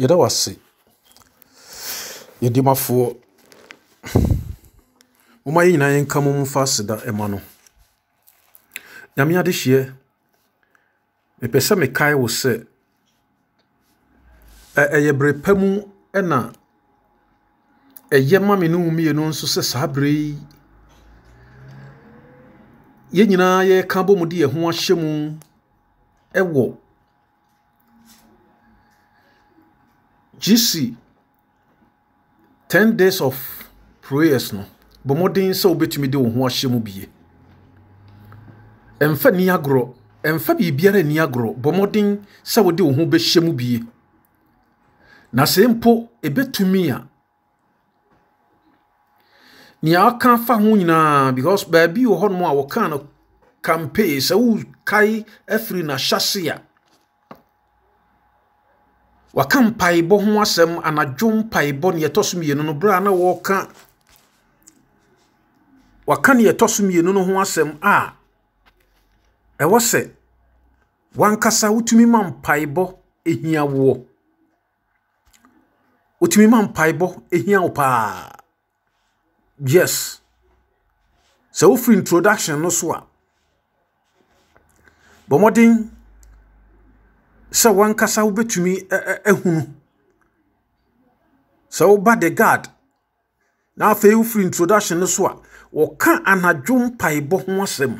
yɛda w ase yɛde mafoɔ momma yɛ nyinaa yɛnka mo mfa aseda ɛma no nyame adehyeɛ mepɛ sɛ mekae wo sɛ ɛyɛ berɛ pa mu ɛna ɛyɛ ma me no mu mmienu nso sɛ saa berɛ yi yɛn nyinaa yɛreka bɔ mu de yɛn ho ahyɛ mu ɛwɔ gc ten days of prayers no bɔ mmɔden sɛ wobɛtumi de wo ho ahyɛ mu bie ɛmfa ni agorɔ ɛmfa biribiara ni agorɔ bɔ mmɔden sɛ wode wo ho bɛhyɛ mu bie na sɛ mpo ɛbɛtumi a nea aka fa ho nyinaa because baabi wɔ hɔnom a wɔkaa no campaign sɛ wokae afiri n'ahyase a waka mpaebɔ ho asɛm anadwo mpaebɔ ne yɛtɔ so mmienu no berɛ a na wɔreka waka ne yɛtɔ so mmienu no ho asɛm a ɛwɔ sɛ wankasa wotumi ma mpaebɔ ehia woɔ wotumi ma mpaebɔ ehia wo paa yes sɛ wofiri introduction no so a sɛ wankasa wobɛtumi ahunu sɛ woba the guard na afei wofiri introduction no so a wɔka anadwo mpaebɔ ho asɛm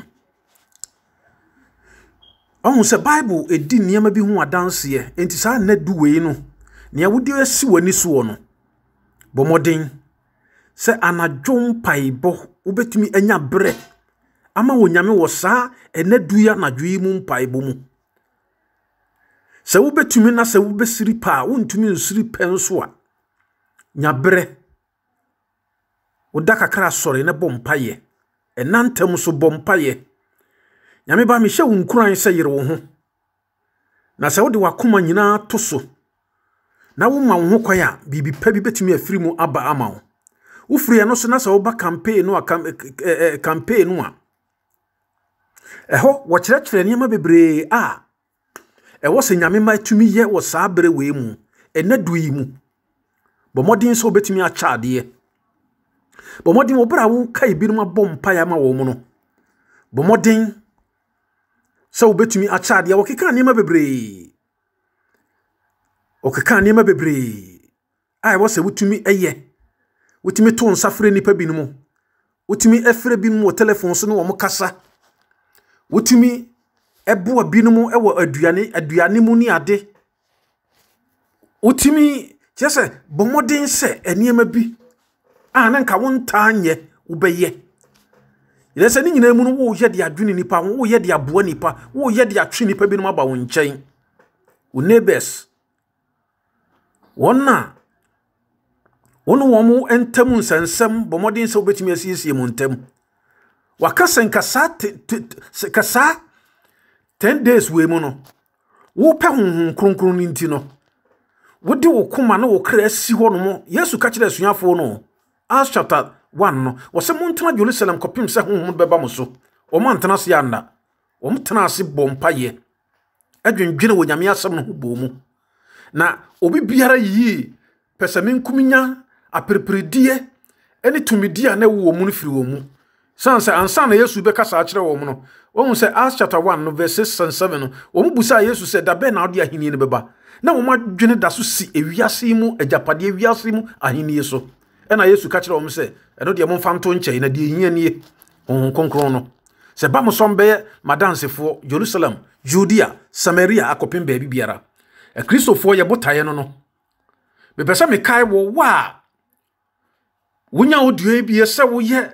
ɔhu sɛ bible ɛdi nneɛma bi ho adanseɛ enti saa nna du wei no nea wode asi w'ani soɔ no bɔ mmɔden sɛ anadwo mpaebɔ wobɛtumi anya berɛ ama wɔnyame wɔ saa ɛnna du yi anadwo yi mu mpaebɔ mu sɛ wobɛtumi na sɛ wobɛsiri pɛ a wontumi nsiri pɛ nso a nyaberɛ woda kakra asɔre ne bɔ mpayɛ ɛna ntam so bɔ mpayɛ nyame ba mehyɛ wo nkuran sɛ yere wo ho na sɛ wode wakoma nyinaa to so na woma wo ho kwan a biribi pa bi bɛtumi afiri mu aba ama wo wofiri ɛno so na sɛ woba campaign no a eh, eh, eh, campaign no a ɛhɔ wɔkyerɛkyerɛ nneɛma bebree a ɛwɔ sɛ nyame ma tumi yɛ wɔ saa bere wei mu ɛnɛ du yi mu bɔ mmɔden sɛ wobɛtumi akyɛ adeɛ bɔ mmɔden wɔ bere a woka ebinom abɔ mpaeɛ ama wɔn mu no bɔ mmɔden sɛ wobɛtumi akyɛ adeɛ wɔkeka nneɛma bebree wɔkeka nneɛma bebree a ɛwɔ sɛ wotumi ɛyɛ wotumi to nsa frɛ nnipa binom wotumi ɛfrɛ binom wɔ telephone so ne wɔn kasa wotumi ɛboa binom wɔ aduane aduane mu ne ade wotumi kyerɛ sɛ bɔ mmɔden sɛ nneɛma bi a ah, ne nka wo ntaa nyɛ wobɛyɛ yɛrɛ sɛ ne nyinaa mu no woyɛ de adwene nipa woyɛ de aboa nipa woyɛ de atwe nipa binom aba wo nkyɛn wo neighbors wɔn a wɔn wɔn ntam nsɛnsɛm bɔ sɛ wobɛtumi asiesie mu ntam wakasa nkasaa te te kasaa ten days wei mu no wopɛ honhom kronkron no nti no wode wo koma ne wo kra asi hɔ nom yesu ka kyerɛ asuafoɔ no as chapter 1 no wɔsɛ montena jerusalem kɔpem sɛ honhom no bɛba mo so wɔma ntena ase anna wɔm tena ase bɔ mpayɛ adwendwene wɔ nyame asɛm no ho bɔɔ mu na obi biara yie pɛ sɛ menkum nya apereperedeɛ ne tumidi a na ɛwowɔ mu no firi wɔ mu san sɛ ansa na yesu bɛka saa kyerɛ wɔn no wɔn sɛ acts chapter one no verse six and seven no wɔn busa yesu sɛ dabɛ na ɔde ahenni no bɛba na wɔn adwene da so si ewiase mu agyapadeɛ ewiase mu ahenni so ɛna yesu ka kyerɛ wɔn sɛ ɛno deɛ momfa nto nkyɛn na deɛ ehia nie wɔn kronkron no sɛ ba bɛyɛ madansefoɔ jerusalem judea samaria akɔpem baabi biara akristofoɔ yɛ botaeɛ no no mepɛ mekae wɔ wɔ wonya wo dua bie sɛ woyɛ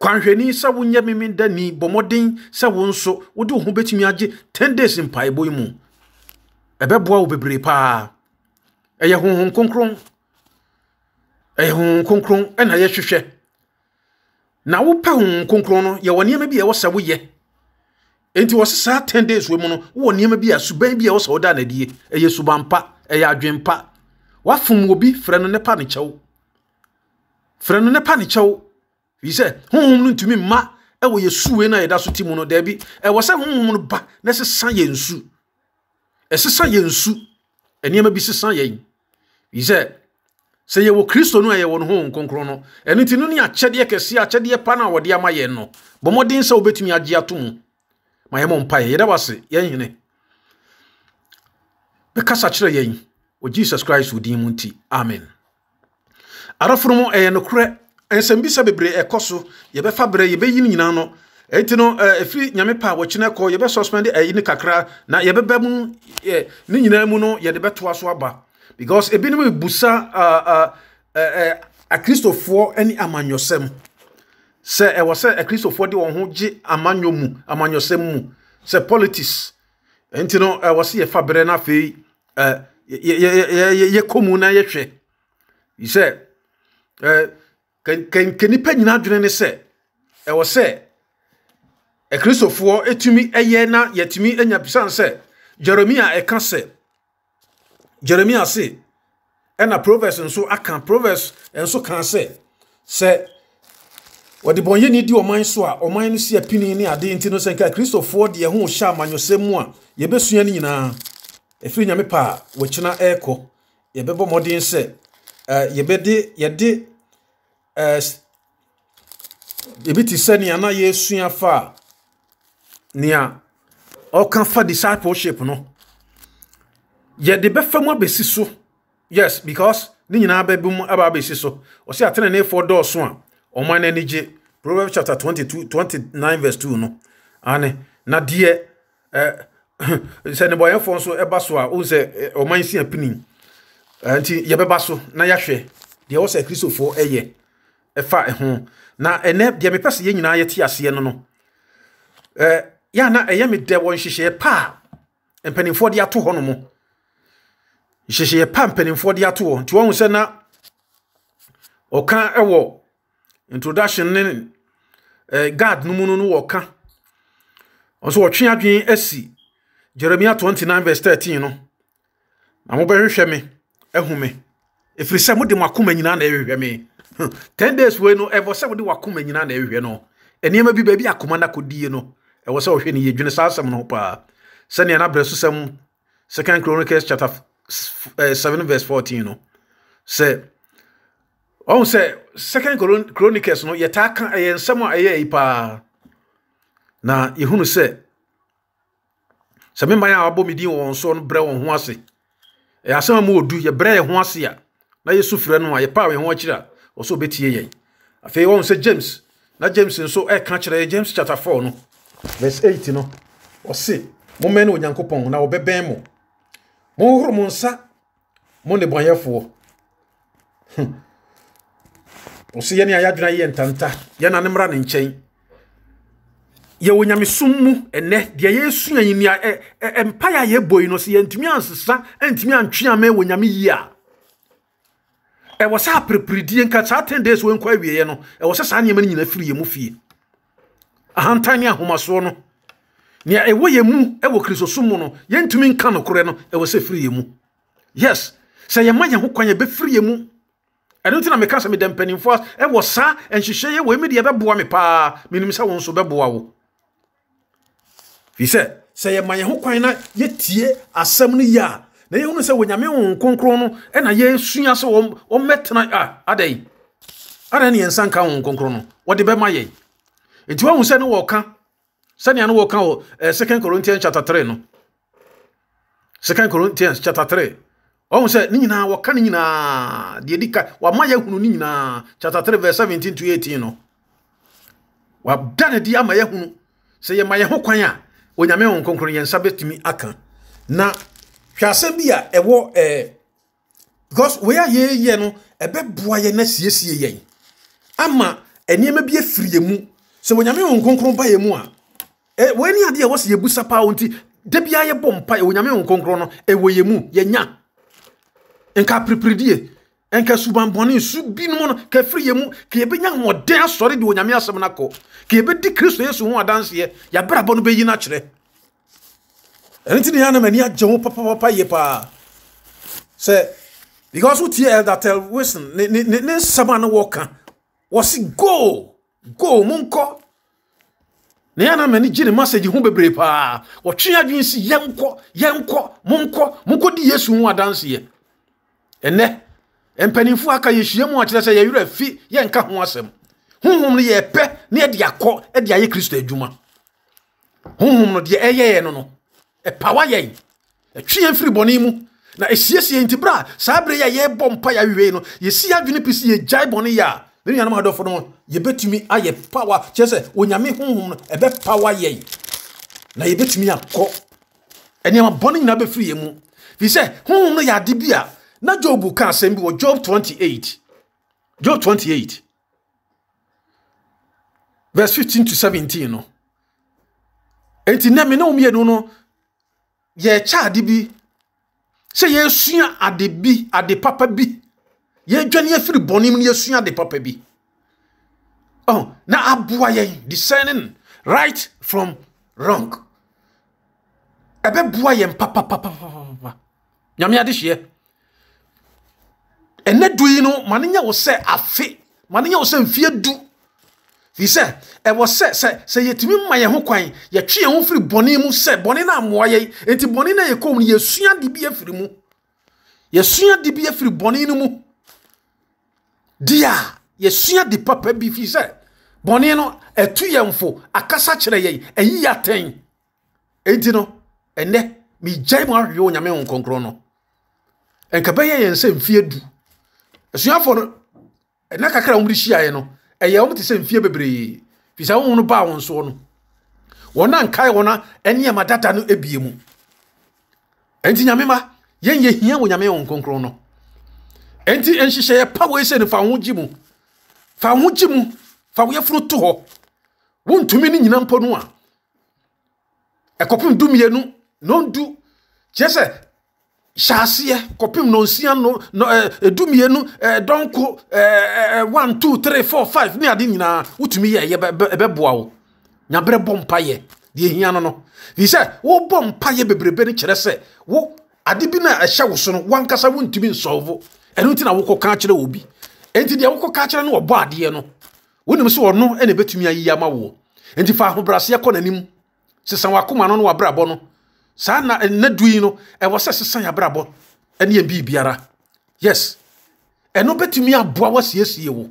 kwanhwɛni sɛ wonyɛ memedani bɔ mmɔden sɛ wo nso wode wo ho bɛtumi agye 10 days mpaebɔ yi mu ɛbɛboa wo bebree paa ɛyɛ honhom kronkron ɛyɛ honhom kronkron ɛna yɛhwehwɛ na wopɛ honhom kronkron no yɛwɔ nneɛma bi a ɛwɔ sɛ woyɛ enti wɔ saa 10 days wɔ mu no wowɔ nneɛma bi a suban bi a ɛwɔ sɛ woda anadie ɛyɛ suban pa ɛyɛ adwen pa wafom obi frɛ no ne pa ne kyɛw frɛ no ne pa ne kyɛw firi sɛ honhom no ntumi mma ɛwɔ yɛ suwe no a yɛda so ti mu no daabi ɛwɔ sɛ honhom no ba na ɛsesa yɛ nsu ɛsesa yɛ nsu nneɛma bi sesa yɛn firi sɛ sɛ yɛwɔ kristo no a yɛwɔ no honhom kronkron no ɛno nti no ne akyɛdeɛ kɛseɛ akyɛdeɛ pa no a wɔde ama yɛn no bɔ mmɔden sɛ wobɛtumi agye ato mu ma yɛmɔ mpaeɛ yɛda wase yɛn hene bɛkasa kyerɛ yɛn wɔ jesus christ wo din mu nti amen adɔforo mu ɛyɛ nokorɛ nsɛm bi sɛ bebree ɛkɔ so yɛbɛfa berɛ yɛbɛyi no nyinaa no ɛnti no ɛfiri nyame pa a wɔkyena kɔ yɛbɛ suspend ayi no kakra na yɛbɛbɛ mu ne nyinaa mu no yɛde bɛtoa so aba because ebinom ebusa akristofoɔ ne amanyɔsɛm sɛ ɛwɔ sɛ akristofoɔ de wɔn ho gye amanyɔ mu amanyɔsɛm mu sɛ politics nti no ɛwɔ sɛ yɛfa berɛ no afei yɛkɔ mu na yɛhwɛ sɛ kɛnkɛnkɛ nipa nyinaa adwene ne sɛ ɛwɔ sɛ akristofoɔ etumi ɛyɛ na yɛtumi anya bisan sɛ jeremia ɛka sɛ jeremia se ɛna proverbs nso aka proverbs nso ka sɛ sɛ wɔde bɔnyɛni di ɔman so a ɔman no si apini ne ade nti no sɛ nka akristofoɔ deɛ ho hyɛ amanyɔsɛm mu a yɛbɛsua no nyinaa ɛfiri nyame pa a wɔkyena ɛrekɔ yɛbɛbɔ mmɔden sɛ yɛbɛde yɛde Eh, ebi te sɛ nea na yɛsua fa a nea ɔka fa discipleship no yɛde bɛfa mu abɛsi so yes because ne nyinaa bɛbi mu aba abɛsi so ɔsɛ ateneneefoɔ dɔɔso a ɔman no ani gye proverbs chapter 22 29 verse 2 no ane na deɛ sɛ nnebɔyɛfoɔ nso ɛba so a wohu sɛ ɔman sia pini nti yɛbɛba so na yɛahwɛ deɛ ɛwɔ kristofoɔ ɛyɛ ɛfa ɛho na ɛnɛ deɛ mepɛ sɛ yɛn nyinaa yɛte aseɛ no no ɛɛ yɛn na ɛyɛ me dɛ wɔ nhyehyɛeɛ paa mpanimfoɔ de ato hɔ nom nhyehyɛeɛ paa mpanimfoɔ de ato hɔ nti wɔn sɛ na ɔka ɛwɔ introduction ne ɛɛ guard no mu no no wɔka ɔnso wɔtwe adwene asi jeremia twenty nine verse thirteen no na mo bɛhwehwɛ me ɛho me efiri sɛ mo de mo akoma nyinaa na ɛhwehwɛ me. ten days wei no ɛwɔ sɛ wode wakoma nyinaa na ɛhwɛ no nneɛma bi baabi akoma na akɔdie no ɛwɔ sɛ wohwɛ no yɛdwene saa asɛm no ho paa sɛnea na berɛ so sɛm second chronicles chapter uh, eh, 7 verse 14 no sɛ ɔhu sɛ second chronicles no yɛtaa ka ɛyɛ nsɛm a ɛyɛ yi paa na yɛhunu sɛ sɛ me man a wabɔ me din wɔn soɔ no brɛ wɔn ho ase ɛyɛ asɛm a mu wɔdu yɛbrɛ yɛ ho ase a na yɛsu frɛ no a yɛpaa yɛn ho akyiri a ɔsɛ ɔbɛtie yɛn afei wɔn sɛ james na james nso ɛka eh, kyerɛ james chapter four no verse eight no ɔse mommɛn no onyankopɔn na ɔbɛbɛn mo monhoro mo nsa mo nnebɔnyɛfoɔ hm. ɔse yɛne a yɛadwena yɛ ntanta yɛna ne mmra ne nkyɛn yɛwɔ nyamesom mu ɛnɛ deɛ yɛsua yi nea mpaeɛ a yɛbɔ yi no sɛ yɛntumi ansesa antumi antwe ama wɔ nyame yie a ɛwɔ sɛ apereperedie nka saa ten days wɔnkɔ awieɛ no ɛwɔ sɛ saa nneɛma no nyina firi yɛ mu fie ahantan ne ahomasoɔ no nea ɛwɔ yɛ mu ɛwɔ kristosom mu no yɛntumi nka nokorɛ no ɛwɔ sɛ firi yɛ mu yes sɛ yɛma yɛn ho kwan yɛbɛfiri yɛ mu ɛno nti na meka sɛ meda mpanimfoɔ ɛwɔ saa nhyehyɛ yɛ wɔ mi deɛ ɛbɛboa me paa menim sɛ wo nso bɛboa wo firi sɛ sɛ yɛma yɛn ho kwan na yɛtie asɛm no yie a na yɛhunu sɛ wɔnyame wo kronkron no ɛna yɛsua sɛ wɔmmɛtena a adɛn adɛn ne yɛnsa nka wo kronkron no wɔde bɛma yɛn nti woahu sɛ ne wɔka sɛnea ne wɔka wɔ second corinthians chapter three no second corinthians chapter three. ɔhu sɛ ne nyinaa wɔka ne nyinaa deɛ di ka wama yɛahunu ne nyinaa chapter three verse seventeen to eighteen no wada ne di ama yɛahunu sɛ yɛma yɛn ho kwan a onyame wo kronkron yɛn bɛtumi aka na hwɛasɛm bi a ɛwɔ ɛɛ eh, because wei a yɛyɛ no ɛbɛboa yɛn na siesie yɛn ama nneɛma bi afiri yɛn mu sɛ wɔnyame wɔn nkonkron ba yɛn mu a ɛ eh, wɔn ani adeɛ a wɔsi yɛbu sapa wɔn ti dabi a yɛbɔ mpa yɛ wɔnyame wɔn nkonkron no ɛwɔ yɛn mu yɛnya nka piripiridie nka subanbɔne su binom no ka firi yɛn mu ka yɛbɛnya ahoɔden asɔre de wɔnyame asɛm no akɔ ka yɛbɛdi kristo yesu ho adanseɛ yɛabrabɔ no bɛyi no akyerɛ ɛno nti ne yɛanam ani agye wo papapapa yie paa sɛ because wotie elder tel wilson ne nsɛm a ne wɔka wɔse go go monkɔ ne yɛanam ani gye ne message ho bebree paa wɔtwe adwene si yɛnkɔ yɛnkɔ monkɔ monkɔdi yesu ho adanseɛ ɛnɛ mpanimfoɔ aka yɛhyia mu akyerɛ sɛ yɛwerɛ afi yɛnka ho asɛm honhom no yɛpɛ ne yɛde akɔ de ayɛ kristo adwuma honhom no deɛ ɛyɛɛ no no ɛpawa yɛn ɛtwi yɛn firi bɔne mu na ɛsiesie nti bra saa bere yɛ yɛbɔ mpa yɛawiwei no yɛsi adwene pisi yɛgyae bɔne yɛ a ne nuanom adɔfo no yɛbɛtumi ayɛ pawa kyerɛ sɛ onyame honhom no ɛbɛpawa yɛn na yɛbɛtumi akɔ nneɛma bɔne nyinaa bɛfiri yɛn mu firi sɛ honhom no yɛ ade bi a na jobu ka asɛm bi wɔ job 28 job 28 verse 15 to 17 no enti nɛ me ne wo mmienu no yɛrekyɛ ade bi sɛ yɛresua ade bi ade papa bi yɛredwane afiri bɔne mu na yɛsua ade papa bi oh, na aboa yɛn discerning right from wrong ɛbɛboa yɛn papapapapapa nyame adehyeɛ ɛnɛ du yi no ma ne nyɛ wo sɛ afe ma ne nyɛ wo sɛ mfeɛ du firi sɛ ɛwɔ sɛ sɛ sɛ yɛtumi ma yɛn ho kwan yɛtwe yɛn ho firi bɔne mu sɛ bɔne no amoa yɛn nti bɔne no yɛkɔ mu no yɛsua de bi afiri mu yɛsua de bi afiri bɔne no mu di a yɛsua de papa bi firi sɛ bɔne no ɛtu yɛn fo akasa kyerɛ yɛn ɛyi yɛ atɛn enti no ɛnɛ megyae mu ahwehwɛ onyame ho nkɔnkorɔ no ɛnka bɛyɛ yɛn sɛ mfie du asuafoɔ no ɛna kakra a wɔmde hyiaeɛ no ɛyɛ wɔn te sɛ mfie bebree fi sɛ wɔn baa wɔn soɔ no wɔn a nkae wɔn a nneɛma dada no ebie mu nti nyame ma yɛn yɛ hia wɔ nyame wɔn nkonkron no nti nhyehyɛ pa wɔ esɛ no fa ho gyi mu fa ho gyi mu fa ho yɛfuru to hɔ wɔntumi ne nyina mpo no a ɛkɔpem du mmienu na ondu kyerɛ sɛ hyɛaseɛ kɔpem nonsia no no ɛɛ dumie no ɛɛ dɔnko one two three four five ne ade nyinaa wotumi yɛ ɛyɛ ɛbɛboa wo nyabrɛ bɔ mpayɛ deɛ ehia no no fi sɛ wobɔ mpayɛ bebrebe no kyerɛ sɛ wo ade bi na ɛhyɛ wo so no wankasa wontumi nsɔɔvo ɛno ti na wokɔ kaa kyerɛ obi enti deɛ wokɔ kaa kyerɛ no wɔbɔ adeɛ no wonim sɛ ɔno ɛna ebetumi ayi ama wo enti fa ahobrɛaseɛ kɔ n'anim sisan wakoma no no wabrabɔ no saa na nna eh, du yi no ɛwɔ sɛ sisan abrabɔ ɛne yɛn bii biara yes ɛno bɛtumi aboa wɔsiesie wo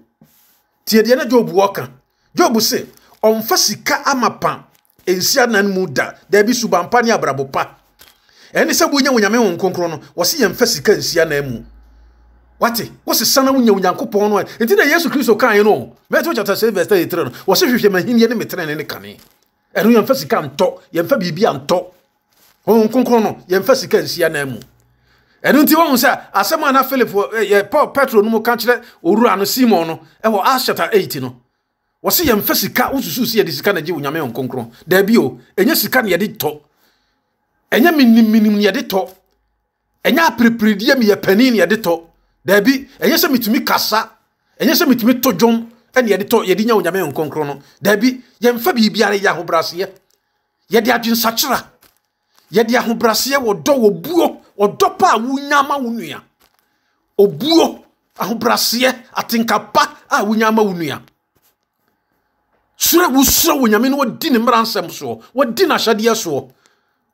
tie deɛ na job wɔka job se ɔnfa sika ama pan nsi anan mu da daabi suban pa ne abrabɔ pa ɛne sɛ wonya wonyame wo nkonkron no wɔse yɛmfa sika nsi anan mu wate wosesa na wonya onyankopɔn no nti na yesu kristo kae no matthew chapter 7 verse 33 no wɔse hwehwɛ mahiniɛ ne metenene ne kane ɛno yɛmfa sika ntɔ yɛmfa biribi antɔ ohun kronkron no yɛmfa sika nsia nan mu ɛno nti wɔhu sɛ asɛm ana philip yɛ paul petro no mu ka kyerɛ owura no simon no ɛwɔ acts chapter 8 no wɔse yɛmfa sika wosusuw sɛ yɛde sika no agye onyame wɔ nkronkron daabi o ɛnyɛ sika no yɛde tɔ ɛnyɛ menimmini ne yɛde tɔ ɛnyɛ aperepirideɛ meyɛ panin ne yɛde tɔ daabi ɛnyɛ sɛ metumi kasa ɛnyɛ sɛ metumi to dwom ɛne yɛde tɔ yɛde nya onyame wɔ nkronkron no daabi yɛmfa biribiara yɛ ahobraseɛ yɛde adwensakyera yɛde ahobraseɛ wɔ dɔ wɔ pa a wonya ama wo nua obuo ahobraseɛ atenkapa a wonya ama wo nua soro a wosoro wɔ nyame no wadi ne mmara nsɛm soɔ wadi n'ahyɛdeɛ soɔ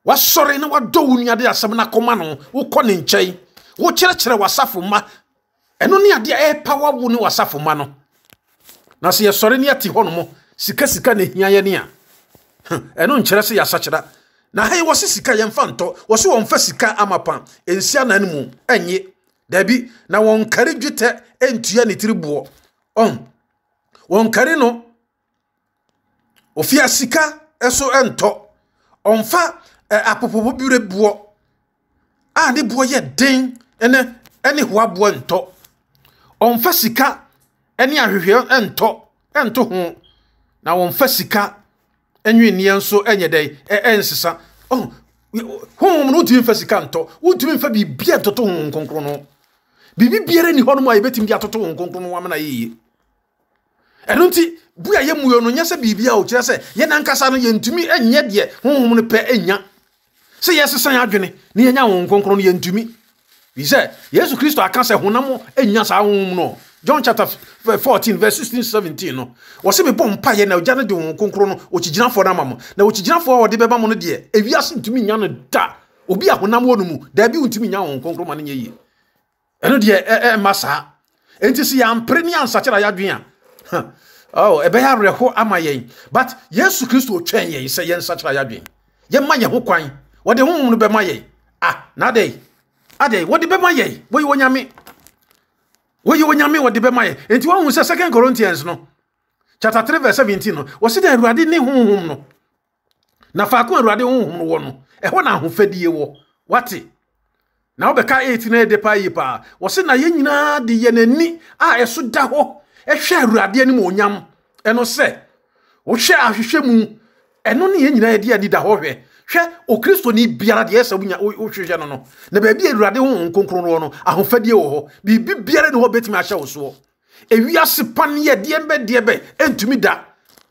wasɔre na wadɔ wo nua de asɛm no akɔma no wokɔ ne nkyɛn wokyerɛkyerɛ w'asafo ma ɛno ne adeɛ ɛɛpa wawo ne w'asafo ma no na sɛ yɛsɔre ne yɛte hɔ nom sika sika na ɛhia yɛ ne a ɛno nkyerɛ sɛ yɛasakyera na ha yi wɔsi sika yɛn fa ntɔ wɔsi wɔn fɛ sika ama pan nsia nan mu ɛnye dabi na wɔn kari dwetɛ ntua ne tiri boɔ ɔn wɔn kari no ofia sika ɛso ɛntɔ ɔnfa ɛ apopopo bire boɔ a ne boɔ yɛ den ɛne ɛne hoa boɔ ntɔ ɔnfa sika ɛne ahwehwɛ ɛntɔ ɛnto ho na wɔn fɛ sika ɛnwinneɛ nso ɛnyɛ dɛ ɛnsesa ɔn honhom no wotumi mfa sika ntɔ wotumi mfa biribiara ntoto honhom kronkron no biribi biara ni hɔnom a yɛbɛtumi de atoto honhom kronkron no amena yɛyie ɛno nti bu a yɛmuyɛ no nyɛ sɛ biribi a ɔkyerɛ sɛ yɛn ankasa no yɛntumi ɛnyɛ deɛ honhom no pɛ ɛnya sɛ yɛsesa yɛn adwene na yɛnya honhom kronkron no yɛntumi bi sɛ yesu kristo aka sɛ honam ɛnya saa honhom no john chapter fourteen verse sixteen seventeen no wɔsi mi bɔ mpaeɛ na ɔgya ne de wɔn konkron no ɔkyigyinafoɔ no ama mo na ɔkyigyinafoɔ a wɔde bɛba mo no deɛ ewiase ntumi nya no da obi a honam wɔ no mu daabi ntumi nya wɔn konkron ma no nyɛ yie ɛno deɛ ɛɛ ɛma saa nti si yampere ne ansakyera yadwin a ɔ ɛbɛyɛ awerɛho ama yɛn but yesu kristo twɛn yɛn sɛ yɛn nsakyera yadwin yɛma yɛn ho kwan wɔde honhom no bɛma yɛn ah na adɛ adɛ wɔde bɛma yɛn wɔyi wɔnyame woyɛ onyame wɔde bɛma yɛ enti woahu sɛ second corinthians no chapter 3 verse 17 no wɔsi dɛ awurade ne honhom no na faako awurade honhom no wɔ no ɛhɔ na ahofadie wɔ wate na wobɛka 8 no ɛde paa yi paa wɔsi na yɛn nyinaa de yɛ n'ani a ɛso da hɔ ɛhwɛ awurade anim onyam ɛno sɛ wohwɛ ahwehwɛ mu ɛno ne yɛn nyinaa yɛde ani da hɔ hwɛ hwɛ okristoni biara deɛ ɛsɛ wohwehwɛ no no na baabi awurade honhom kronkron no no ahofadie wɔ hɔ biribi biara ne hɔ bɛtumi ahyɛ wo soɔ ewiase pa ne yɛ deɛ bɛ deɛ bɛ ɛntumi da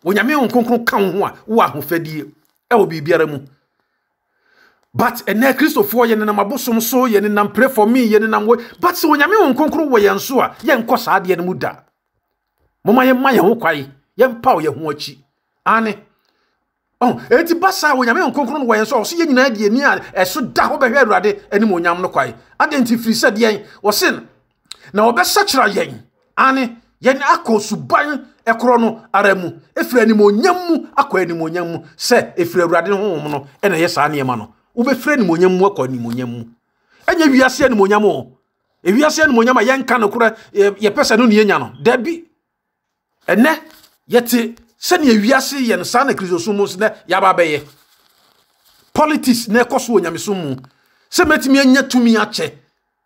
onyame honhom kronkron ka wo ho a wowɔ ahofadie ɛwɔ biribiara mu but ɛnɛ kristofoɔ yɛ nenam abosom so yɛ nenam pray for me yɛ nenam wɔ but sɛ onyame honhom kronkron wɔ yɛn so a yɛnkɔ saa deɛ no mu da moma yɛmma yɛn ho kwae yɛmpa wo yɛn ho akyi ane ɛnti oh, ba saa onyame nkonkron no wɔyɛ sɛ ɔso yɛ nyinaa deɛ ni a ɛso da hɔ bɛhwɛ awurade anim onyam no kwae adɛn nti firi sɛ deɛn wɔse na wɔbɛsakyera yɛn ane yɛn akɔ suban ɛkorɔ no ara mu ɛfiri animonyam mu akɔ animonyam mu sɛ ɛfiri awurade no honhom no ɛna ɛyɛ saa nneɛma no wobɛfiri animonyam mu akɔ animonyam mu ɛnyɛ wiase animonyam o ewiase animonyam a yɛnka nokorɛ yɛpɛ sɛ no ne yɛnya no dabi ɛnɛ yɛte sɛnea wiase yɛ no saa na kristosom mu sɛ yɛaba bɛyɛ politics na ɛkɔ so wɔ nyamesom mu sɛ mɛtumi anya tumi akyɛ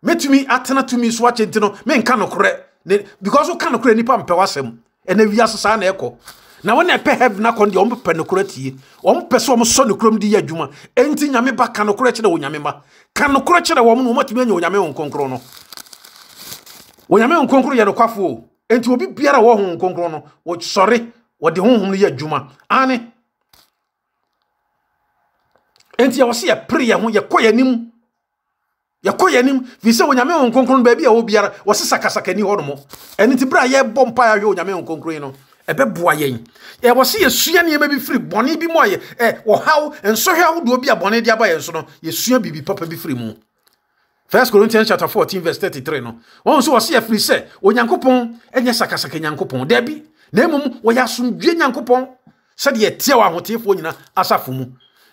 mɛtumi atena tumi so akyɛ nti no menka nokorɛ because woka nokorɛ nnipa mpɛ w'asɛm ɛna wiase saa na ɛkɔ na wɔn na ɛpɛ heaven akɔ deɛ wɔn pɛ nokora tie wɔn pɛ sɛ wɔn sɔ nokora de yɛ adwuma enti nyame ba ka nokora kyerɛ wɔn nyame ma ka nokora kyerɛ wɔn na wɔn anya wɔn wɔn nkonkoro no wɔn wɔn nkonkoro yɛ nokwafoɔ enti obi biara wɔ wɔn nkonkoro no wɔsɔre wɔde honhom no Juma, adwuma ane enti yɛwɔ sɛ yɛpere yɛ ho yɛkɔ yɛ anim yɛkɔ yɛ anim firi sɛ onyame ho nkronkron baabi a ɛwɔ biara wɔse sakasakani hɔ nom ɛno nti berɛ a yɛbɔ mpae ahwɛ onyame ho nkronkron yi no ɛbɛboa yɛn ɛwɔ sɛ yɛsua nneɛma bi firi bɔne bi mu a yɛ ɔhaw nsɔhwɛ ahodoɔ bi a bɔne de aba yɛn so no yɛsua biribi papa bi firi mu first corinthians chapter fourteen verse thirty three no wɔn nso wɔ sɛ yɛfiri sɛ onyankopɔn ɛnyɛ sakasaka nyankopɔn daabi na mmom wɔyɛ asomdwe nyankopɔn sɛdeɛ ɛteɛ wɔ ahoteefoɔ nyina asafo mu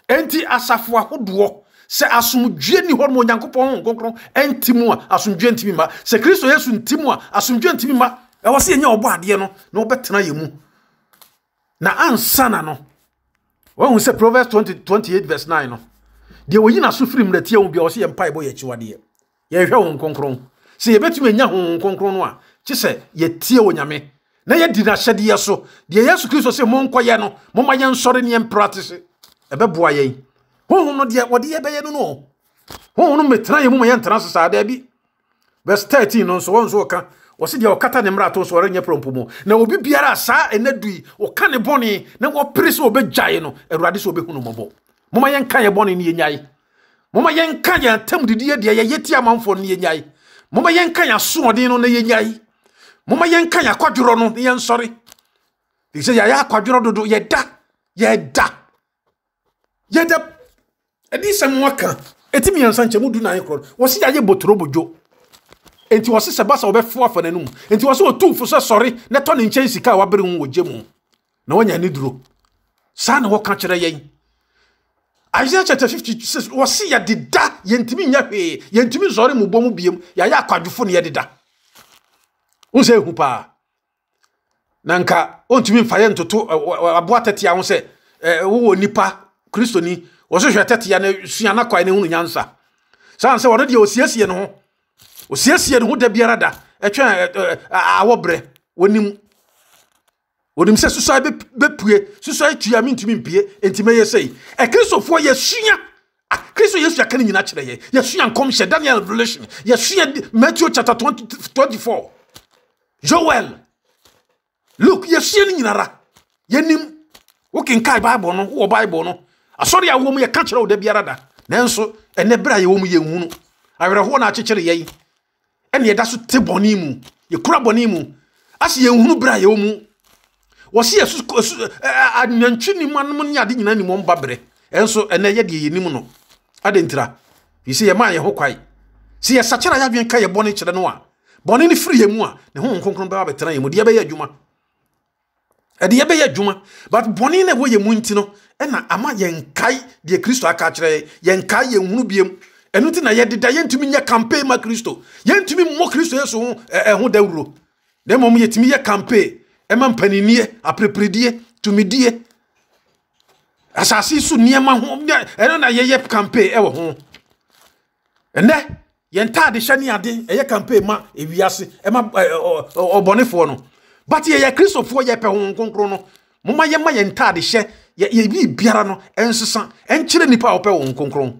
enti asafo ahodoɔ se asomdwe ni hɔ nom onyankopɔn enti nkonkron ɛnti mu a asomdwe ntimi mma sɛ kristo yesu enti mu a enti ntimi mma ɛwɔ sɛ yɛnyɛ ɔbɔ adeɛ no na wobɛtena yɛ mu na ansana na no wahu sɛ proverbs 20, 28 verse 9 no deɛ wɔyi n'aso firi mmerɛtiɛ wo bia ɔ sɛ yɛ mpaebɔ yɛ akyiwadeɛ yɛhwɛ wo nkonkron sɛ yɛbɛtumi anya honhom kronkron no a kye sɛ yɛtie wɔ nyame na yɛdi n'ahyɛdeɛ so deɛ yesu kristo sɛ monkɔyɛ no momma yɛnsɔre ne yɛmpractice ɛbɛboa yɛn honhom no deɛ wɔde yɛbɛyɛ no no honhom no mmetena yɛ mu ma yɛntena so saa daabi verse thirteen no nso wɔn nso wɔka wɔsi deɛ ɔkata ne mmarato so ɔrenyɛ prɔmpo mu na obi biara a saa ɛnɛ du yi ɔka ne bɔne na wɔpere sɛ ɔbɛgyae no awurade sɛ ɔbɛhu no mmɔbɔ momma yɛnka yɛ bɔne ne yɛnyae momma yɛnka yɛn atam didiɛ deɛ yɛyɛ ti amanfoɔ no ne yɛnyae momma yɛnka yɛn asoɔden no na yɛnyae momma yɛnka yɛ akwadworɔ no na yɛnsɔre ɛfiri sɛ yɛayɛ akwadworɔ dodo yɛda yɛda yɛda ɛdi e sɛm waka ɛti e mmiɛnsa nkyɛn mu du nan korɔ wɔsi yɛayɛ botoro bojo nti e wɔsi sɛ basa wɔbɛfo afa n'anum nti wɔsi otu nfo sɛ sɔre na tɔ ne nkyɛn sika a wabere mu wɔ gye mu na wɔnya ne duro saa na wɔka kyerɛ yɛn Isaiah chapter fifty six wɔsi yɛdeda yɛntumi nya hwee yɛntumi nsɔre mu bɔ mu biem yɛayɛ akwadwofo ne yɛdeda wo sɛ ehu paa na nka ontumi nfa yɛ ntoto aboa tɛtea ho sɛ ɛɛ wowɔ nipa kristoni wɔsohwɛ tɛtea na sua na ah, kwae ne hunu nyansa saa sɛ wɔn deɛ osiesie ne ho osiesie ne ho da biara da ɛtwɛn ɛɛ awɔ brɛ wɔnim wɔnim sɛ susɔe bɛpue susɔe tua mi ntumi mpue ntumi yɛ sɛ yi ɛkirisofoɔ yɛ sua kristo yesu aka ne nyina kyerɛ yɛ yɛsua nkɔmhyɛ daniel revelation yɛsua matthew chapter twenty four joel luk yɛsua no nyinara yɛnim wokenkae bible no wowɔ bible no asɔre a wɔ mu yɛka kyerɛ wo da biara da nanso ɛnɛ berɛ a yɛwɔ mu yɛnhu no awerɛhoɔ no akyekyere yɛi ɛne yɛda so te bɔne mu yɛkura bɔne mu ase yɛnhunu berɛ a yɛwɔ mu wɔse yɛsu anantwi ne mu anom ne ade nyinaa nimɔ mba berɛ ɛnso ɛnɛ yɛdeɛ yɛnim no adɛntira firi sɛ yɛmaa yɛ ho kwae sɛ yɛsakyera yɛadwen ka yɛbɔne kyerɛ no a bɔne no firi yɛ mu a ne honhom kronkron bɛba bɛtena yɛ mu deɛ bɛyɛ adwuma ɛdeɛ bɛyɛ adwuma but bɔne no ɛwɔ yɛ mu nti no ɛna ama yɛnkae deɛ kristo aka kyerɛ yɛ yɛnkae yɛnhunu biam ɛno nti na yɛdeda yɛntumi nyɛ campaign ma kristo yɛntumi mmɔ kristo yesu ho ɛho dawuro na mmom yɛtumi yɛ campaign ɛma mpaninnie aprepiridie tumidie asase so nneɛma ho ɛno na yɛyɛ campaign ɛwɔ ho ɛnɛ yɛn ntaade hyɛ ne aden ɛyɛ campaign ma ewiase ɛma ɔbɔnefoɔ no but yɛyɛ kristofoɔ yɛpɛ wɔn nkonkron no moma yɛma yɛn ntaade hyɛ yɛbi biara no ɛnsesa ɛnkyerɛ nipa a ɔpɛ wɔn nkonkron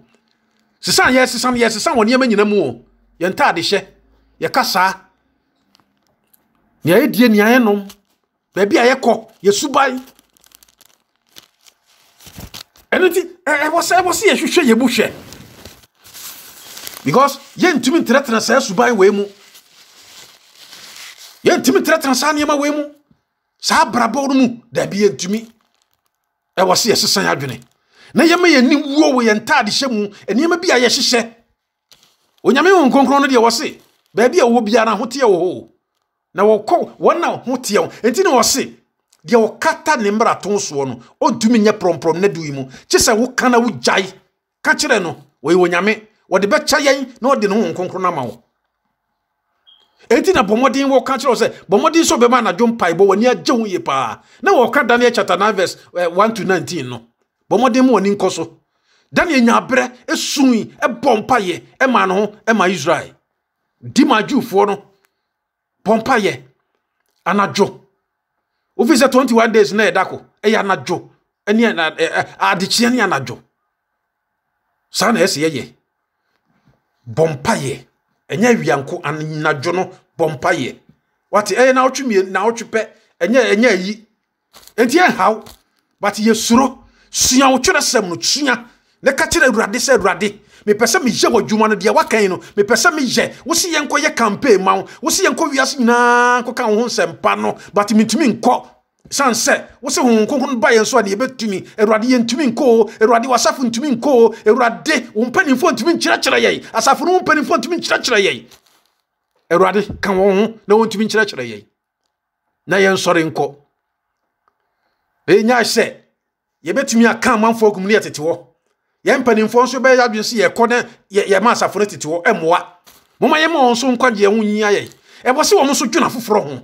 sisan yɛsesa no yɛsesa wɔ nneɛma nyinaa mu o yɛn ntaade hyɛ yɛka saa nea yɛdie nea yɛnom baabi a yɛkɔ yɛsuban ɛno nti ɛwɔ sɛ ɛwɔ sɛ yɛhwehwɛ yɛbu hwɛ because yɛntumi ntenatena saa suban wei mu yɛntumi ntenatena saa nneɛma wei mu saa abrabɔ no mu daabi yɛntumi ɛwɔ se yɛsesan adwene na yɛma yɛni wuo wɔ yɛn ntaade hyɛ mu nneɛma bi a yɛhyehyɛ onyame wo nkronkron no deɛ wɔ se baabi a wɔwɔ biara ho teɛ wɔ hɔ na wɔkɔ wɔn a ho teɛ wo enti na wɔ se deɛ wɔkata ne mmarato soɔ no ɔntumi nyɛ prɔmprɔm na du yi mu kye sɛ woka na wogyae ka kyerɛ no wɔyɛ onyame wɔde bɛkyɛ yɛn na ɔde ne ho nkonkron ama wo eti na bɔmmɔden wɔ ka kyerɛ sɛ bɔmmɔden nso bɛma anadwo mpaebɔ w'ani agye ho yie paa na wɔka daniel chapter nine verse eh, one to nineteen no bɔmmɔden mu wɔni nkɔ so daniel nyabrɛ esui ɛbɔ e mpaeɛ ɛma e e ne ho ɛma israel di ma adwufoɔ no bɔ mpaeɛ anadwo ofi sɛ twenty one days na ɛda ko ɛyɛ anadwo ɛne adekyeɛ ne anadwo saa na ɛsɛ yɛyɛ bɔ mpayɛ ɛnyɛ wianko anadwo no bɔ mpayɛ wate ɛyɛ n'awotwe mmienu n'awotwe pɛ ɛnyɛ ɛnyɛ ayi nti ɛnhaw but yɛ suro sua wo twerɛ sɛm no sua ne ka kyerɛ awurade sɛ awurade mepɛ sɛ meyɛ w'adwuma no deɛ woaka yi no mepɛ sɛ meyɛ wo se yɛnkɔyɛ campaign ma wo wo se yɛnkɔ wiase nyinaa nkɔka wo ho nsɛmpa no but mentumi nkɔ san sɛ wosɛ honhom kronkron ba yɛn so a ne yɛbɛtumi awurade yɛntumi nkoo awurade wasafo ntumi nkoo awurade wo mpanimfoɔ ntumi nkyerɛkyerɛ yɛi asafo no wo mpanimfoɔ ntumi nkyerɛkyerɛ yɛi awurade ka wɔn ho na wɔntumi nkyerɛkyerɛ yɛi na yɛnsɔre nkɔ ɛnyae sɛ yɛbɛtumi aka amanfoɔ akum ne yɛtete hɔ yɛn mpanimfoɔ nso bɛyɛ adwene sɛ yɛkɔ na yɛma asafo no tete hɔ ɛmmoa moma yɛma wɔn nso nkwagyeɛ ho nyia yɛi ɛwɔ sɛ wɔn nso dwena foforɔ ho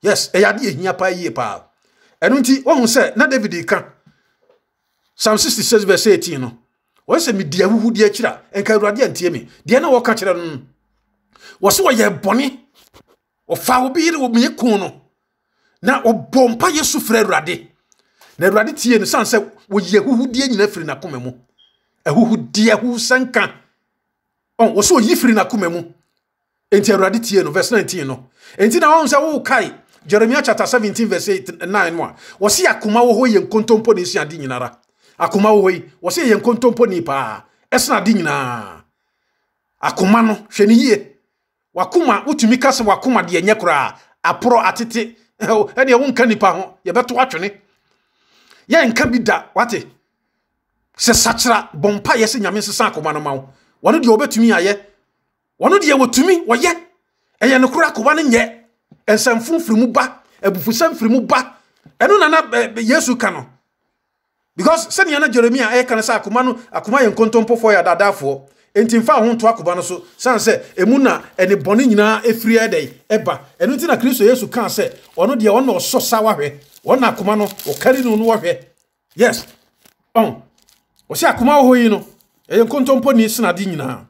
yes ɛyɛ ade yɛhia paa yie paa ɛno nti wohu sɛ na david ka psalm 66 verse 18 no wɔyɛ sɛ medi ahuhudeɛ akyiri a ɛnka awurade antie me deɛ na wɔka kyerɛ no no wɔ sɛ wɔyɛ bɔne ɔfa wo bi wɔ meyɛ ko no na ɔbɔ mpa yesu frɛ awurade na awurade tie no sane sɛ wɔyi ahuhudeɛ nyina firi n'akoma mu ahuhudeɛ ahuhusanka wɔ sɛ ɔyi firi n'akoma mu enti awurade tie no verse 19 no enti na wɔhu sɛ wokae jeremia chapter 17 verse 9 mu a wɔsi akoma wɔ hɔ yɛ nkontompo ne nsiade nyinara akoma wɔ hɔ yi wɔsi yɛ nkontompo ne paa ɛsena ade nyinaa akoma no hwɛ ne yie wakoma wotumi ka sɛ wakoma deɛ nyɛ koraa aporɔ atete ɛdeɛ wonka nipa ho yɛbɛto atwene yɛnka bi da wate sɛ sakyera bɔmpa yɛ sɛ nyame nsesa akoma no ma wo wɔno deɛ wɔbɛtumi ayɛ wɔno deɛ wɔtumi wɔyɛ ɛyɛ nokora akoma no nyɛ nsɛmfo firi mu ba abufusɛm firi mu ba ɛno nana yesu ka no because sɛnea na jeremia ɛyɛka no sɛ akoma no akoma yɛ nkontompofoɔ yɛ adadaafoɔ enti mfa ho nto akoma no so sane sɛ ɛmu na ɛne bɔne nyinaa ɛfiri ɛdɛ ɛba ɛno nti na kristo yesu kaa sɛ ɔno deɛ ɔno ɔsɔ sa wahwɛ ɔna akoma no ɔkari no no wɔhwɛ yes ɔn ɔsɛ akoma wɔ hɔ yi no ɛyɛ nkontompo ni senade nyinaa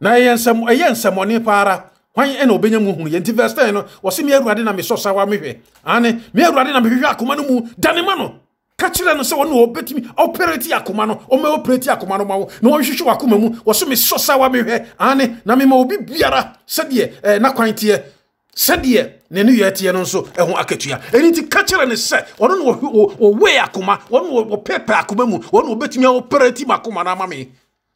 na ɛyɛ nsɛm ɛyɛ nsɛmɔne pa ara hwan ɛna ɔbɛnya mu hunu yɛ nti verse ten no wɔsi mi awurade na mi sɔ sawa mi hwɛ ane mi awurade na mi hwehwɛ akoma no mu dani ma no ka kyerɛ no sɛ wɔn na ɔbɛtumi ɔpɛrɛti akoma no ɔmɛ ɔpɛrɛti akoma no ma wo na ɔhwehwɛ akoma mu wɔsi mi sɔ sawa mi hwɛ ane na mi ma obi biara sɛdeɛ ɛɛ eh, n'akwan teɛ sɛdeɛ n'ani yɛ teɛ no nso ɛho akatua ɛni ti ka kyerɛ sɛ ɔno na ɔwe akoma ɔno na ɔpɛpɛ akoma mu ɔno na ɔbɛtumi ɔpɛrɛti mu akoma no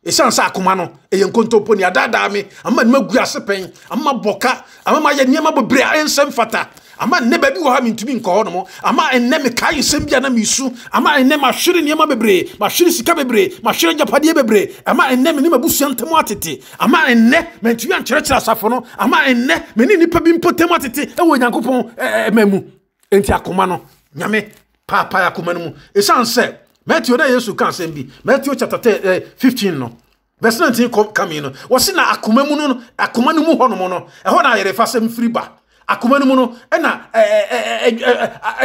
ɛsiane sɛ akoma no ɛyɛ nkontompo ne adaadaa me ama nnima gu ase pɛn ama bɔka ama mayɛ nneɛma bebree a ɛnsɛm fata ama nnɛ baabi wɔ ha mentumi nkɔ hɔ nom ama ɛnnɛ mekae nsɛm bi a na mesu ama ɛnnɛ mahwere nneɛma bebree mahwere sika bebree mahwere agyapadeɛ bebree ama ɛnnɛ mene mabusua ntam atete ama ɛnnɛ mantumi ankyerɛkyerɛ asafo no ama ɛnnɛ mene nnipa bi mpo tam atete ɛwɔ onyankopɔn ma mu enti akoma no nyame paapaa akoma no mu ɛsiane sɛ matthew na yesu ka asɛm bi matthew chapter 10, eh, fifteen no verse 19 kame no wɔse na akoma mu no akoma no mu hɔnom no ɛhɔ na ayɛrefa sɛm firi ba akoma no mu no ɛna eh, eh,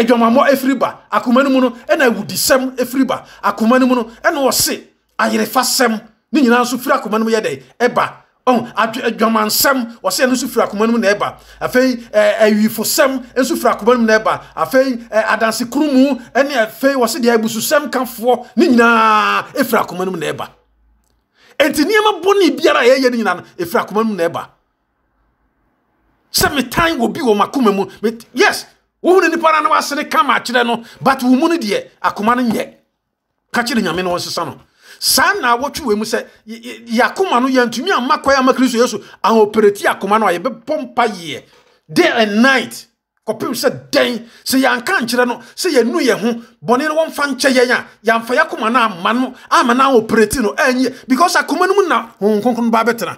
adwamammɔ ɛfiri ba akoma no mu no ɛna awudisɛm ɛfiri ba akoma no mu no ɛna wɔse ayerefasɛm ne nyinaa nso firi akoma no mu yɛ dɛn ɛba ɔn oh, adwamansɛm eh, wɔsɛ ɛno nso firi akoma no mu na ɛba afei ɛɛ eh, eh, awifosɛm nso firi akoma no mu na ɛba afei ɛɛ adansekuru mu ɛne afei wɔsɛ deɛ abususɛm kafoɔ ne nyinaa efiri akoma no mu na ɛba nti nneɛma bɔnne biara a yɛyɛ no nyinaa no efiri akoma no mu na ɛba sɛ metan wɔ bi wɔ makoma mu met yes wohunu nipa na na wasere kama akyerɛ no but wo mu no deɛ akoma no nyɛ ka kyerɛ nyame na wɔnsesa no saa na awɔtwe wɔ mu sɛ yɛakoma no yɛntumi amma kwae ama kristo yesu ahopereti akoma no a yɛbɛbɔ mpa yeɛ day and night kɔpem sɛ dɛn sɛ yɛanka nkyerɛ no sɛ yɛnu yɛn ho bɔne no wɔmfa nkyɛ yɛn a yɛamfa yɛakoma no ama no ama no ahopereti no anyɛ because akoma no mu na honhom kronkron ba bɛtena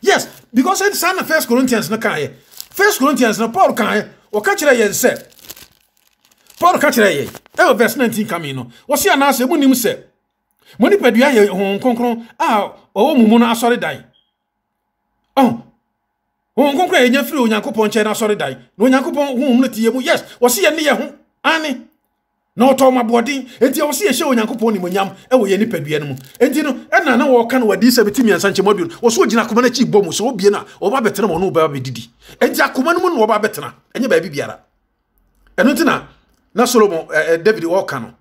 yes because saa na first corinthians no kaeɛ first corinthians no paul kaeɛ wɔka kyerɛ yɛn sɛ paul ka kyerɛ yɛn ɛwɔ verse 19 kame no wɔse anaasɛ munim sɛ mo nipadua yɛ honhom kronkron a ɔwɔ mu mu no asɔredan ɔn honhom kronkron a yɛnya firi onyankopɔn nkyɛn na onyankopɔn honhom no te yɛ mu yes wɔsi yɛ ne yɛ ho ane na ɔtɔ ɔmo aboɔden eti ɔwɔ si yɛhyɛ onyankopɔn nimonyam ɛwɔ yɛn nipadua no mu eti no ɛna na wɔɔka no wɔde sɛbi ti mmiɛnsa nkyɛn mɔdu no wɔso gyina akoma n'akyi bɔ mu so obie na ɔba abɛtena wɔn ɔba abɛdidi eti akoma no na ɔba abɛtena ɛnyɛ baabi biara ti na na ɛɛ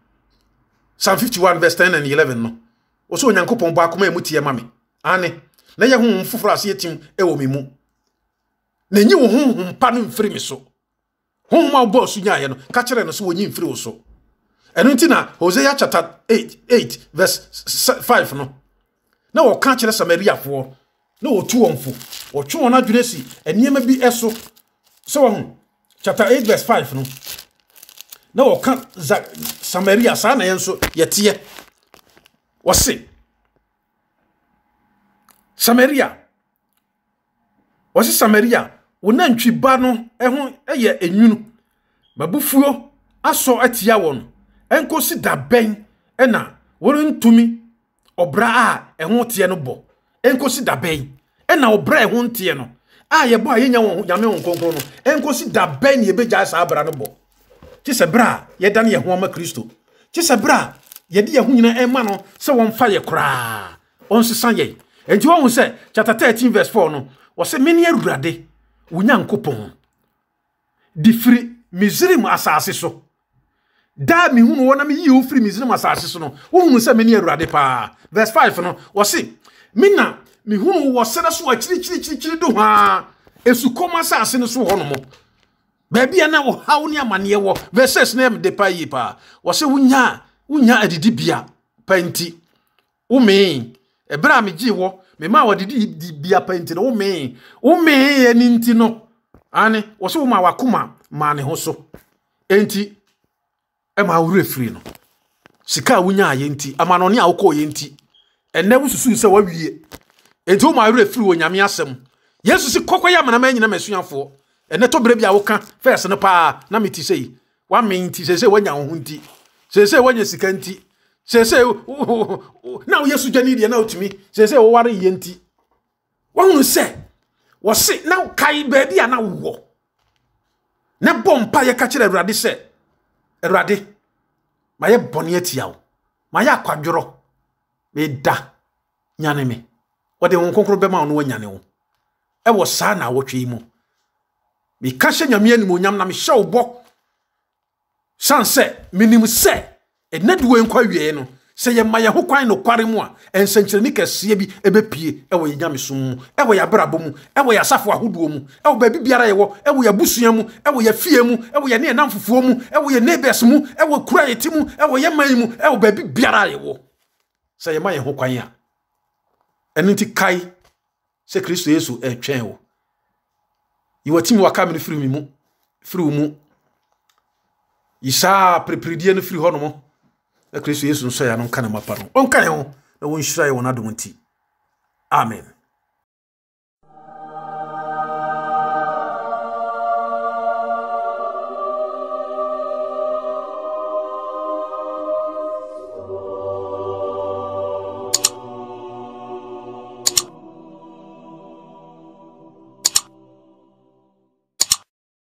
psalm 51 verse 10 and 11 no wɔsɛ onyankopɔn bɔ akoma ɛmu teɛ ma me ane na yɛ honhom foforɔ ase yɛtim ɛwɔ me mu na ɛnyi wo honhom pa no mfiri me so honhom a wobɔɔ so nyaeɛ no ka kyerɛ no so wɔnyi mfiri wo so ɛno nti na hosea chapter 8, 8 verse 5 no na wɔka kyerɛ samariafoɔ na wɔtu wɔn fo wɔtwe wɔn adwene si nneɛma bi so sɛ wɔn chapter 8 verse 5 no na wɔka samaria saa na yɛn nso yɛteɛ wɔse samaria wɔse samaria wo nantwi ba no ho yɛ enwunu mabufuo asɔ atia wɔn nkosi da bɛn na wɔrentumi ɔbra a ɛho teɛ no bɔ nkosi da bɛn na ɔbra ɛho teɛ no a yɛbɔ a yɛnya wɔn nyame wɔn nkronkron no nkosi da bɛn na yɛbɛgya saa abra no bɔ. kye sɛ berɛ a yɛdane yɛ ho ama kristo kye sɛ berɛ a yɛde yɛ ho nyina ɛma no sɛ wɔmfa yɛ koraa ɔnsesa yɛn enti wɔhu sɛ chapter 13 verse 4 no wɔsɛ mene awurade wo nyankopɔn de firi misrim asase so daa mehunu wɔ na meyiyi wo firi misrim asase so no wohunu sɛ mene awurade paa verse 5 no wɔse me na mehunu wɔ sɛrɛ so akyirikyirikyirikyiri do haa esukɔm asase no so hɔ no baabi a na ɔhaw ne amanneɛ wɔ verses ne de pa yie paa wɔsɛ wonya wonya adidibea pa nti womee ɛberɛ a megyee wɔ mema a wɔdidibea pa nti no womee womee ɛni nti no ane wɔsɛ woma wakoma maa ne ho so enti ɛma aworɛ firi no sika a wonyaayɛ nti amanɔne a wokɔɔyɛ nti ɛnɛ wosusuu sɛ woawie enti woma awerɛ firi wɔ nyame asɛm yesu si kɔkɔyɛ amanama nyina masuafoɔ ɛnɛ tɔ berɛ bi a woka fɛs no paa na mete sɛi wame nti sɛsɛ woanya wo ho nti sɛsɛ woanya sika nti sɛsɛ na woyɛ sodwani deɛ na wotumi sɛsɛ woware yɛ nti woahunu sɛ wɔse na kae baabi a na wowɔ na bɔ mpa yɛka kyerɛ awurade sɛ awurade mayɛ bɔne atia wo mayɛ akwadworɔ meda nyane me wɔde wo nkonkoro bɛma wo na woanyane wo ɛwɔ saa na awɔtwe yi mu meka hyɛ nyame animonyam na mehyɛ wo bɔ san sɛ menim sɛ ɛnɛ de wei nkɔ awieɛ no sɛ yɛma yɛn ho kwan nokware mu a ɛnsɛnkyerɛnne kɛseɛ bi ɛbɛpie ɛwɔ yɛ nyamesom mu ɛwɔ yɛ abrabɔ mu ɛwɔ yɛ asafo ahodoɔ mu ɛwɔ baabi biara yɛwɔ ɛwɔ yɛ abusua mu ɛwɔ yɛ fie mu ɛwɔ yɛ ne ɛnam fufuo mu ɛwɔ yɛ neighbors mu ɛwɔ kura yɛ ti mu ɛwɔ yɛ man mu ɛwɔ baabi biara yɛwɔ sɛ yɛma yɛn ho kwan a ɛno nti kae sɛ kristo yesu ɛretwɛn wo yɛwatimi waka me no firi me mu firi wo mu yi saa prepiridie no firi hɔ nom na kristo yesu nsɔeɛ no nka ne mapa no ɔnka ne ho na wɔnhyira yɛ wɔn adom nti amen